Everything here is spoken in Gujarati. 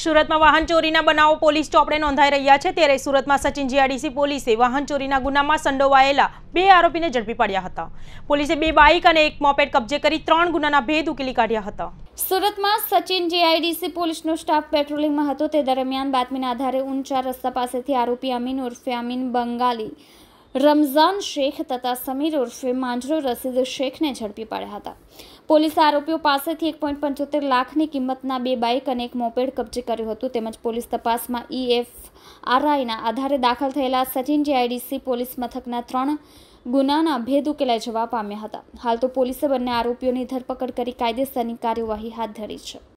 સુરતમાં વાહન ચોરીના બનાવો પોલીસ ચોપડે નોંધાઈ રહ્યા છે ત્યારે સુરતમાં સચિન જીઆરડીસી પોલીસે વાહન ચોરીના ગુનામાં સંડોવાયેલા બે આરોપીને ઝડપી પાડ્યા હતા પોલીસે બે બાઇક અને એક મોપેડ કબજે કરી ત્રણ ગુનાના ભેદ ઉકેલી કાઢ્યા હતા સુરતમાં સચિન જીઆઈડીસી પોલીસનો સ્ટાફ પેટ્રોલિંગમાં હતો તે દરમિયાન બાતમીના આધારે ઊંચા રસ્તા પાસેથી આરોપી અમીન ઉર્ફે અમીન બંગાલી રમઝાન શેખ તથા સમીર ઉર્ફે માંજરો રસીદ શેખને ઝડપી પાડ્યા હતા પોલીસે આરોપીઓ પાસેથી એક પોઈન્ટ પંચોતેર લાખની કિંમતના બે બાઇક અને એક મોપેડ કબજે કર્યું હતું તેમજ પોલીસ તપાસમાં ઈએફ આરઆઈના આધારે દાખલ થયેલા સચિન જીઆઈડીસી પોલીસ મથકના ત્રણ ગુનાના ભેદ ઉકેલાઈ જવા પામ્યા હતા હાલ તો પોલીસે બંને આરોપીઓની ધરપકડ કરી કાયદેસરની કાર્યવાહી હાથ ધરી છે